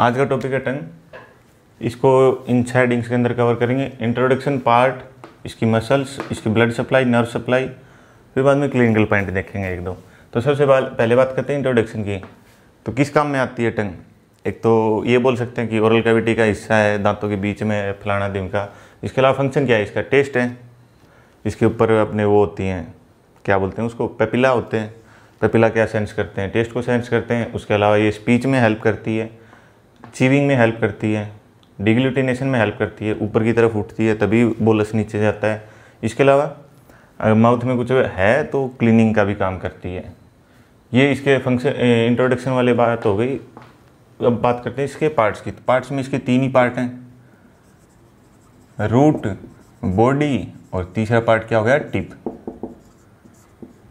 आज का टॉपिक है टंग इसको इन छः डिंग्स के अंदर कवर करेंगे इंट्रोडक्शन पार्ट इसकी मसल्स इसकी ब्लड सप्लाई नर्व सप्लाई फिर बाद में क्लिनिकल पॉइंट देखेंगे एक दो तो सबसे पहले बात करते हैं इंट्रोडक्शन की तो किस काम में आती है टंग एक तो ये बोल सकते हैं कि ओरल कैविटी का हिस्सा है दांतों के बीच में फलाना दिन का इसके अलावा फंक्शन क्या है इसका टेस्ट है इसके ऊपर अपने वो होती हैं क्या बोलते हैं उसको पेपिला होते हैं पेपिला क्या सेंस करते हैं टेस्ट को सेंस करते हैं उसके अलावा ये स्पीच में हेल्प करती है चीविंग में हेल्प करती है डिग्लूटिनेशन में हेल्प करती है ऊपर की तरफ उठती है तभी बोलस नीचे जाता है इसके अलावा माउथ में कुछ है तो क्लीनिंग का भी काम करती है ये इसके फंक्शन इंट्रोडक्शन वाले बात हो गई अब बात करते हैं इसके पार्ट्स की पार्ट्स में इसके तीन ही पार्ट हैं रूट बॉडी और तीसरा पार्ट क्या हो गया टिप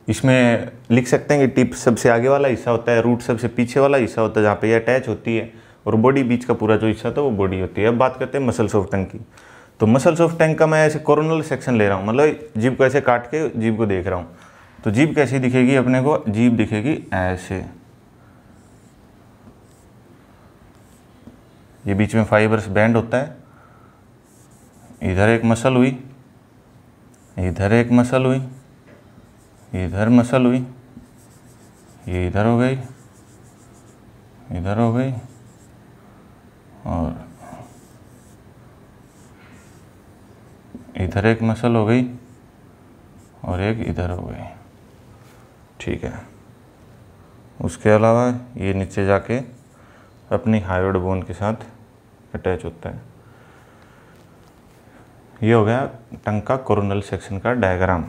इसमें लिख सकते हैं कि टिप सबसे आगे वाला हिस्सा होता है रूट सबसे पीछे वाला हिस्सा होता है जहाँ पे ये अटैच होती है और बॉडी बीच का पूरा जो हिस्सा था वो बॉडी होती है अब बात करते हैं मसल्स ऑफ टैंक की तो मसल्स ऑफ टैंक का मैं ऐसे कोरोनल सेक्शन ले रहा हूँ मतलब जीप को ऐसे काट के जीप को देख रहा हूँ तो जीप कैसी दिखेगी अपने को जीप दिखेगी ऐसे ये बीच में फाइबर्स बैंड होता है इधर एक मसल हुई इधर एक मसल हुई इधर मसल हुई ये इधर हो गई इधर हो गई और इधर एक मसल हो गई और एक इधर हो गई ठीक है उसके अलावा ये नीचे जाके अपनी हाइड बोन के साथ अटैच होता है ये हो गया टंग का कोरोनल सेक्शन का डायग्राम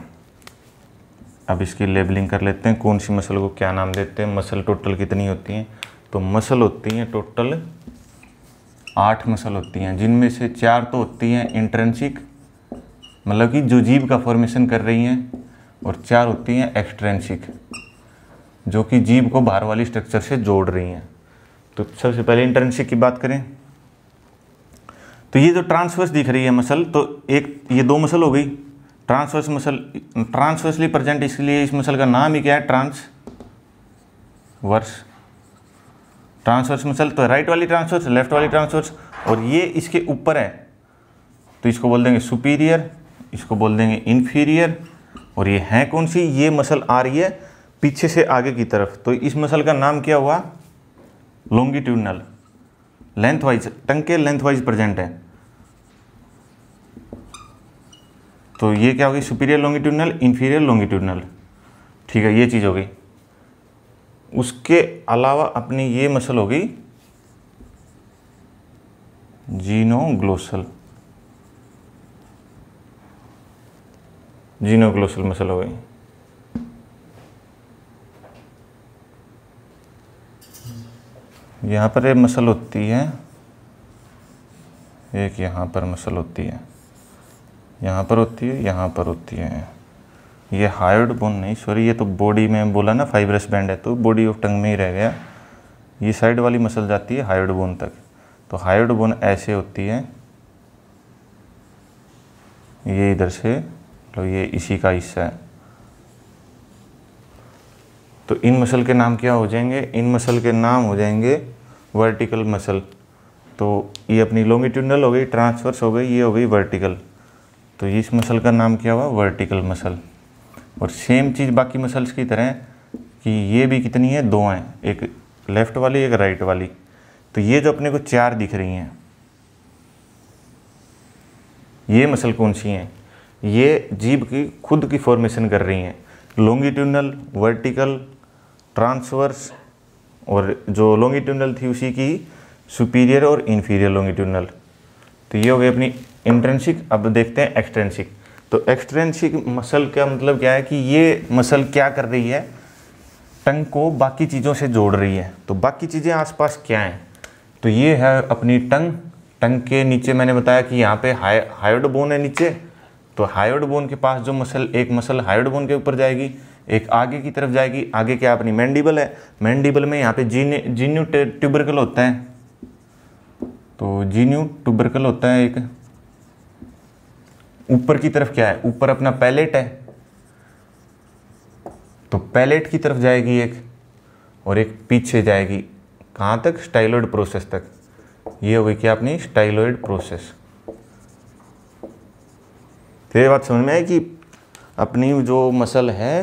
अब इसकी लेबलिंग कर लेते हैं कौन सी मसल को क्या नाम देते हैं मसल टोटल कितनी होती हैं तो मसल होती हैं टोटल आठ मसल होती हैं जिनमें से चार तो होती हैं इंट्रेंसिक मतलब कि जो जीव का फॉर्मेशन कर रही हैं और चार होती हैं एक्सट्रेंसिक जो कि जीव को बाहर वाली स्ट्रक्चर से जोड़ रही हैं तो सबसे पहले इंट्रेंसिक की बात करें तो ये जो ट्रांसवर्स दिख रही है मसल तो एक ये दो मसल हो गई ट्रांसवर्स मसल ट्रांसवर्सली प्रेजेंट इसलिए इस मसल का नाम ही क्या है ट्रांस वर्स ट्रांसवर्स मसल तो राइट वाली ट्रांसवर्स लेफ्ट वाली ट्रांसवर्स और ये इसके ऊपर है तो इसको बोल देंगे सुपीरियर इसको बोल देंगे इन्फीरियर और ये है कौन सी ये मसल आ रही है पीछे से आगे की तरफ तो इस मसल का नाम क्या हुआ लॉन्गिट्यूडनल लेंथ वाइज टंके लेंथ वाइज प्रेजेंट है तो ये क्या होगी सुपीरियर लॉन्गिट्यूडनल इन्फीरियर लॉन्गिट्यूडनल ठीक है ये चीज़ हो गई उसके अलावा अपनी ये मसल हो गई जीनोग्लोसल जीनोग्लोसल मसल हो गई यहाँ पर ये मसल होती है एक यहाँ पर मसल होती है यहाँ पर होती है यहाँ पर होती है ये हार्ड बोन नहीं सॉरी ये तो बॉडी में बोला ना फाइबरस बैंड है तो बॉडी ऑफ टंग में ही रह गया ये साइड वाली मसल जाती है हायर्ड बोन तक तो हायर्ड बोन ऐसे होती है ये इधर से तो ये इसी का हिस्सा है तो इन मसल के नाम क्या हो जाएंगे इन मसल के नाम हो जाएंगे वर्टिकल मसल तो ये अपनी लॉन्गिट्यूडनल हो गई ट्रांसवर्स हो गई ये हो गई वर्टिकल तो इस मसल का नाम क्या हुआ वर्टिकल मसल और सेम चीज़ बाकी मसल्स की तरह कि ये भी कितनी है दो हैं एक लेफ़्ट वाली एक राइट वाली तो ये जो अपने को चार दिख रही हैं ये मसल कौन सी हैं ये जीभ की खुद की फॉर्मेशन कर रही हैं लॉन्गिट्यूनल वर्टिकल ट्रांसवर्स और जो लॉन्गिट्यूनल थी उसी की सुपीरियर और इन्फीरियर लॉन्गिट्यूनल तो ये हो गई अपनी इंट्रेंसिक अब देखते हैं एक्सटेंसिक तो एक्सट्रेंसिक मसल का मतलब क्या है कि ये मसल क्या कर रही है टंग को बाकी चीज़ों से जोड़ रही है तो बाकी चीज़ें आसपास क्या हैं तो ये है अपनी टंग टंग के नीचे मैंने बताया कि यहाँ पे हाई हायोड बोन है नीचे तो हायोड बोन के पास जो मसल एक मसल हायोड बोन के ऊपर जाएगी एक आगे की तरफ जाएगी आगे क्या अपनी मैंडिबल है मैंडिबल में यहाँ पे जीने जीन्यू ट्यूबरकल होता है तो जीन्यू ट्यूबरकल होता है एक ऊपर की तरफ क्या है ऊपर अपना पैलेट है तो पैलेट की तरफ जाएगी एक और एक पीछे जाएगी कहाँ तक स्टाइलोइड प्रोसेस तक ये गई क्या अपनी स्टाइलोइड प्रोसेस तो ये बात समझ में आई कि अपनी जो मसल है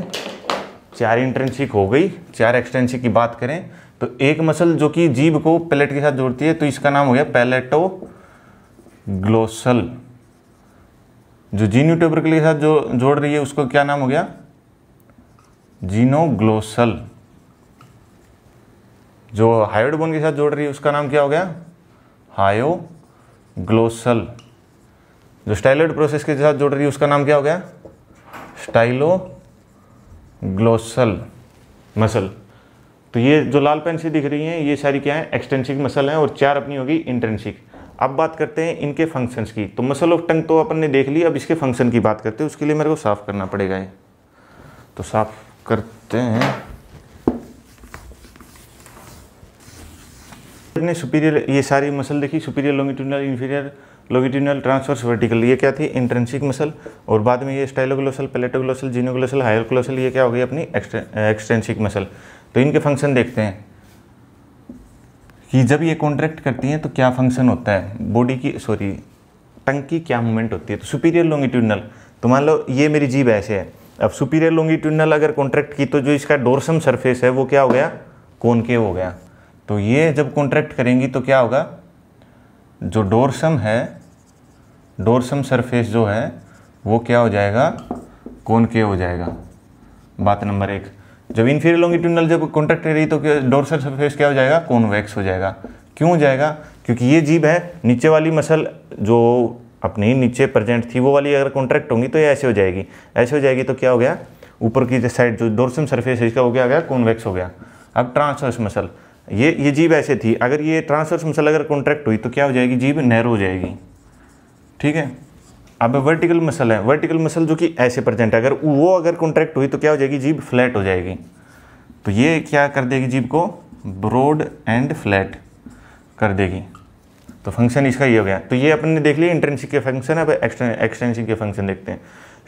चार इंट्रेंसिक हो गई चार एक्सटेंसिक की बात करें तो एक मसल जो कि जीभ को पैलेट के साथ जोड़ती है तो इसका नाम हो गया पैलेटो ग्लोसल जो जीन्यू ट्यूबर के साथ जो जोड़ रही है उसको क्या नाम हो गया जीनोग्लोसल जो हायोडबोन के साथ जोड़ रही है उसका नाम क्या हो गया हायो ग्लोसल जो स्टाइलोइड प्रोसेस के साथ जोड़ रही है उसका नाम क्या हो गया स्टाइलो ग्लोसल मसल तो ये जो लाल पेन से दिख रही हैं ये सारी क्या है एक्सटेंसिक मसल हैं और चार अपनी होगी इंटेंसिक अब बात करते हैं इनके फंक्शंस की तो मसल ऑफ टंग तो अपन ने देख ली अब इसके फंक्शन की बात करते हैं उसके लिए मेरे को साफ़ करना पड़ेगा ये तो साफ़ करते हैं अपने सुपीरियर ये सारी मसल देखी superior longitudinal inferior longitudinal transverse vertical ये क्या थी इंट्रेंसिक मसल और बाद में ये स्टाइलोग्लोसल पेलेटोग्लोसल जीनोग्लोसल हायरक्लोसल ये क्या हो गई अपनी एक्सटेंसिक मसल तो इनके फंक्शन देखते हैं कि जब ये कॉन्ट्रैक्ट करती हैं तो क्या फंक्शन होता है बॉडी की सॉरी टंग की क्या मूवमेंट होती है तो सुपीरियर लॉन्गिट्यूडनल तो मान लो ये मेरी जीभ ऐसे है अब सुपीरियर लॉन्गिट्यूडनल अगर कॉन्ट्रैक्ट की तो जो इसका डोरसम सरफेस है वो क्या हो गया कौन के हो गया तो ये जब कॉन्ट्रैक्ट करेंगी तो क्या होगा जो डोरसम है डोरसम सरफेस जो है वो क्या हो जाएगा कौन के हो जाएगा बात नंबर एक जब इन्फीरियर लॉन्गिट्यूडनल जब कॉन्टैक्ट रही तो डोरसल सरफेस क्या हो जाएगा कॉनवैक्स हो जाएगा क्यों हो जाएगा क्योंकि ये जीभ है नीचे वाली मसल जो अपनी नीचे प्रजेंट थी वो वाली अगर कॉन्ट्रैक्ट होंगी तो ये ऐसे हो जाएगी ऐसे हो जाएगी तो क्या हो गया ऊपर की साइड जो डोरसम सरफेस है इसका हो गया गया हो गया अब ट्रांसवर्स मसल ये ये जीभ ऐसे थी अगर ये ट्रांसवर्स मसल अगर कॉन्ट्रैक्ट हुई तो क्या हो जाएगी जीभ नैरो हो जाएगी ठीक है अब वर्टिकल मसल है वर्टिकल मसल जो कि ऐसे प्रजेंट है अगर वो अगर कॉन्ट्रैक्ट हुई तो क्या हो जाएगी जीभ फ्लैट हो जाएगी तो ये क्या कर देगी जीभ को ब्रॉड एंड फ्लैट कर देगी तो फंक्शन इसका ये हो गया तो ये अपने देख लिया इंटर्नशिप के फंक्शन अब एक्सटेंशन के फंक्शन देखते हैं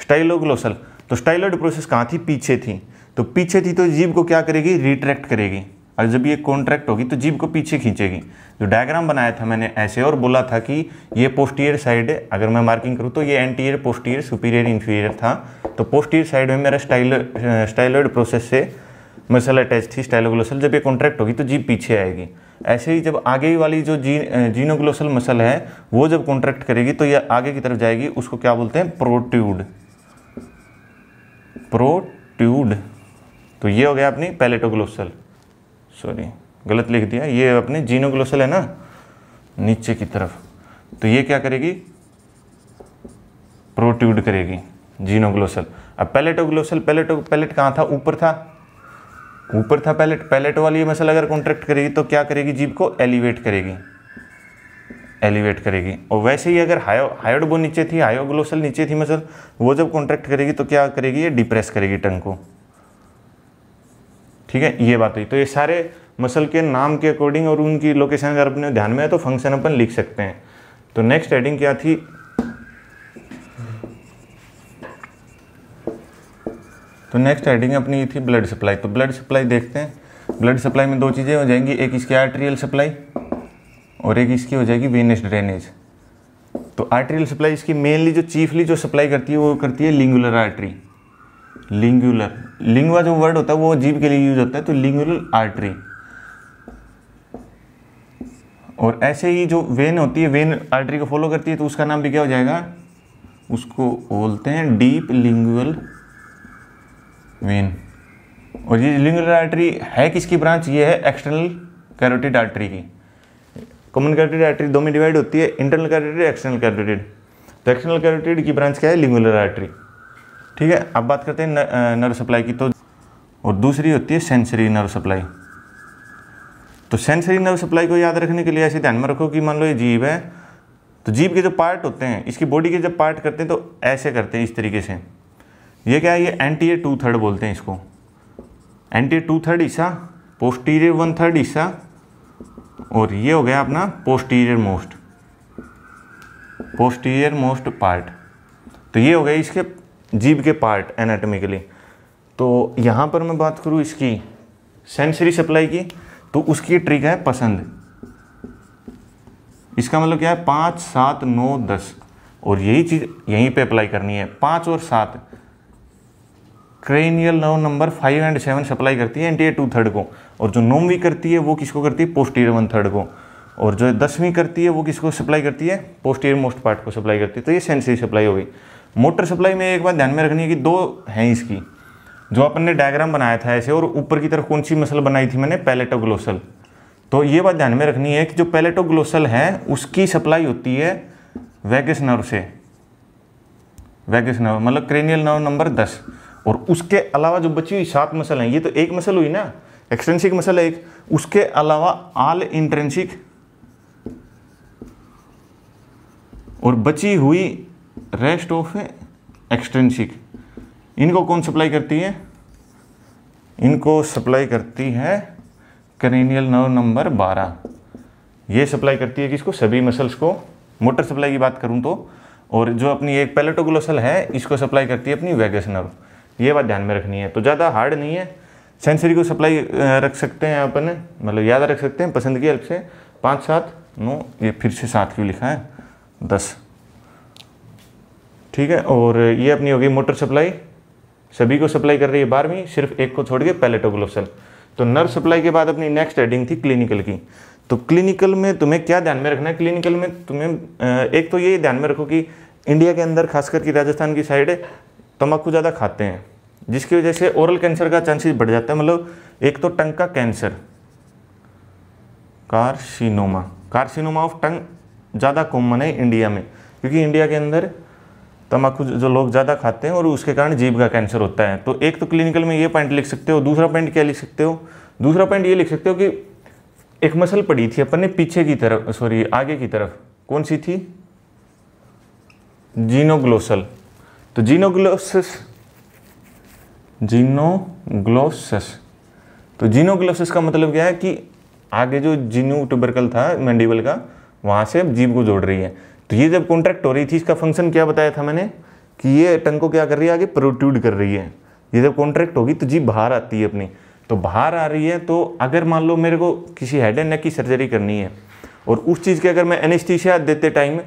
स्टाइलोग्लोसल तो स्टाइलोड प्रोसेस कहाँ थी पीछे थी तो पीछे थी तो जीभ को क्या करेगी रिट्रैक्ट करेगी और जब ये कॉन्ट्रैक्ट होगी तो जीभ को पीछे खींचेगी जो डायग्राम बनाया था मैंने ऐसे और बोला था कि ये पोस्टियर साइड है अगर मैं मार्किंग करूँ तो ये एंटीरियर पोस्टियर सुपीरियर इन्फीरियर था तो पोस्टियर साइड में मेरा स्टाइल स्टाइलोइड प्रोसेस से मसल अटैच थी स्टाइलोग्लोसल जब ये कॉन्ट्रैक्ट होगी तो जीभ पीछे आएगी ऐसे ही जब आगे वाली जो जी जीनोग्लोसल मसल है वो जब कॉन्ट्रैक्ट करेगी तो ये आगे की तरफ जाएगी उसको क्या बोलते हैं प्रोट्यूड प्रोट्यूड तो ये हो गया अपनी पैलेटोग्लोसल सॉरी गलत लिख दिया ये अपने जीनोग्लोसल है ना नीचे की तरफ तो ये क्या करेगी प्रोट्यूड करेगी जीनोग्लोसल अब पैलेटोग्लोसल पैलेटो पैलेट कहाँ था ऊपर था ऊपर था पैलेट पैलेट वाली मसल अगर कॉन्ट्रैक्ट करेगी तो क्या करेगी जीभ को एलिवेट करेगी एलिवेट करेगी और वैसे ही अगर हायो हायोडबो नीचे थी हायोग्लोसल नीचे थी मसल वो जब कॉन्ट्रैक्ट करेगी तो क्या करेगी ये डिप्रेस करेगी टंग को ठीक है ये बात हुई तो ये सारे मसल के नाम के अकॉर्डिंग और उनकी लोकेशन अगर अपने ध्यान में है तो फंक्शन अपन लिख सकते हैं तो नेक्स्ट हेडिंग क्या थी तो नेक्स्ट हेडिंग अपनी ये थी ब्लड सप्लाई तो ब्लड सप्लाई देखते हैं ब्लड सप्लाई में दो चीज़ें हो जाएंगी एक इसकी आर्ट्रियल सप्लाई और एक इसकी हो जाएगी वेनस ड्रेनेज तो आर्ट्रियल सप्लाई इसकी मेनली जो चीफली जो सप्लाई करती है वो करती है लिंगुलर आर्टरी लिंगुलर लिंगवा जो वर्ड होता है वो जीव के लिए यूज होता है तो लिंगुलर आर्टरी और ऐसे ही जो वेन होती है वेन आर्टरी को फॉलो करती है तो उसका नाम भी क्या हो जाएगा उसको बोलते हैं डीप लिंगुअल वेन और ये लिंगुलर आर्टरी है किसकी ब्रांच ये है एक्सटर्नल कैरोटिड आर्टरी की कॉमन कैरोटिड आर्टरी दो में डिवाइड होती है इंटरनल कैरोटिड एक्सटर्नल कैरोटिड तो एक्सटर्नल कैरोटिड की ब्रांच क्या है लिंगुलर आर्टरी ठीक है अब बात करते हैं नर्व सप्लाई की तो और दूसरी होती है सेंसरी नर्व सप्लाई तो सेंसरी नर्व सप्लाई को याद रखने के लिए ऐसे ध्यान में रखो कि मान लो ये जीव है तो जीव के जो पार्ट होते हैं इसकी बॉडी के जब पार्ट करते हैं तो ऐसे करते हैं इस तरीके से ये क्या है ये एंटीरियर टू थर्ड बोलते हैं इसको एंटीरियर टू थर्ड हिस्सा पोस्टीरियर वन थर्ड हिस्सा और ये हो गया अपना posterior most posterior most part तो ये हो गया इसके जीभ के पार्ट एनाटॉमिकली तो यहाँ पर मैं बात करूँ इसकी सेंसरी सप्लाई की तो उसकी ट्रिक है पसंद इसका मतलब क्या है पाँच सात नौ दस और यही चीज़ यहीं पे अप्लाई करनी है पाँच और सात cranial nerve number five and seven supply करती है एंटी टू थर्ड को और जो नौवीं करती है वो किसको करती है पोस्टीर वन थर्ड को और जो दसवीं करती है वो किसको सप्लाई करती है पोस्टीर मोस्ट पार्ट को सप्लाई करती है तो ये सेंसरी सप्लाई होगी मोटर सप्लाई में एक बात ध्यान में रखनी है कि दो हैं इसकी जो अपन ने डायग्राम बनाया था ऐसे और ऊपर की तरफ कौन सी मसल बनाई थी मैंने पैलेटोग्लोसल तो ये बात ध्यान में रखनी है कि जो पैलेटोग्लोसल है उसकी सप्लाई होती है वैगस नर्व से वैगस नर्व मतलब क्रेनियल नर्व नंबर दस और उसके अलावा जो बची हुई सात मसल हैं ये तो एक मसल हुई ना एक्सटेंसिक मसल है एक उसके अलावा आल इंट्रेंसिक और बची हुई रेस्ट ऑफ एक्सटेंसिक इनको कौन सप्लाई करती है इनको सप्लाई करती है करेनियल नर्व नंबर 12 ये सप्लाई करती है किसको सभी मसल्स को मोटर सप्लाई की बात करूं तो और जो अपनी एक पेलेटोगलोसल है इसको सप्लाई करती है अपनी वेगस नर्व ये बात ध्यान में रखनी है तो ज़्यादा हार्ड नहीं है सेंसरी को सप्लाई रख सकते हैं अपन मतलब याद रख सकते हैं पसंद की हेल्प से पाँच सात नौ ये फिर से सात क्यों लिखा है दस ठीक है और ये अपनी होगी मोटर सप्लाई सभी को सप्लाई कर रही है बारहवीं सिर्फ एक को छोड़ के सेल तो नर्व सप्लाई के बाद अपनी नेक्स्ट एडिंग थी क्लिनिकल की तो क्लिनिकल में तुम्हें क्या ध्यान में रखना है क्लिनिकल में तुम्हें एक तो ये ध्यान में रखो कि इंडिया के अंदर खास करके राजस्थान की साइड तम्बाकू ज़्यादा खाते हैं जिसकी वजह से ओरल कैंसर का चांसेस बढ़ जाता है मतलब एक तो टंग का cancer carcinoma carcinoma of tongue ज़्यादा कॉमन है इंडिया में क्योंकि इंडिया के अंदर तम्बाकू जो लोग ज़्यादा खाते हैं और उसके कारण जीभ का कैंसर होता है तो एक तो क्लिनिकल में ये पॉइंट लिख सकते हो दूसरा पॉइंट क्या लिख सकते हो दूसरा पॉइंट ये लिख सकते हो कि एक मसल पड़ी थी अपन ने पीछे की तरफ सॉरी आगे की तरफ कौन सी थी जीनोग्लोसल तो जीनोग्लोसिस जीनोग्लोसिस तो जीनोग्लोसिस का मतलब क्या है कि आगे जो जीनू ट्यूबरकल था मैंडिबल का वहाँ से जीव जीभ को जोड़ रही है तो ये जब कॉन्ट्रैक्ट हो रही थी इसका फंक्शन क्या बताया था मैंने कि ये टंग को क्या कर रही है आगे प्रोट्यूड कर रही है ये जब कॉन्ट्रैक्ट होगी तो जीप बाहर आती है अपनी तो बाहर आ रही है तो अगर मान लो मेरे को किसी हेड एंड नेक की सर्जरी करनी है और उस चीज़ के अगर मैं एनेस्थीसिया देते टाइम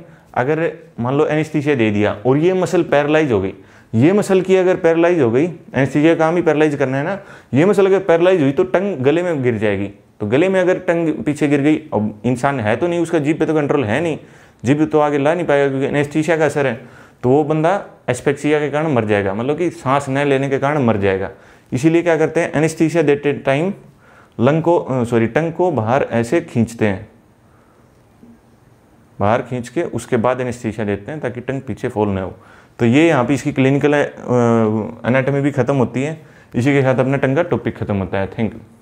अगर मान लो एनेस्थीसिया दे दिया और ये मसल पैरलाइज हो गई ये मसल की अगर पैरलाइज हो गई एनेस्थीसिया काम ही पैरालाइज करना है ना ये मसल अगर पैरलाइज हुई तो टंग गले में गिर जाएगी तो गले में अगर टंग पीछे गिर गई अब इंसान है तो नहीं उसका जीप पे तो कंट्रोल है नहीं जिब तो आगे ला नहीं पाएगा क्योंकि एनेस्थीसिया का असर है तो वो बंदा एस्पेक्सिया के कारण मर जाएगा मतलब कि सांस न लेने के कारण मर जाएगा इसीलिए क्या करते हैं एनेस्थीसिया देते टाइम लंग को सॉरी टंग को बाहर ऐसे खींचते हैं बाहर खींच के उसके बाद एनेस्थीसिया देते हैं ताकि टंग पीछे फॉल ना हो तो ये यहाँ पे इसकी क्लिनिकल एनाटॉमी भी खत्म होती है इसी के साथ अपना टंग का टॉपिक खत्म होता है थैंक यू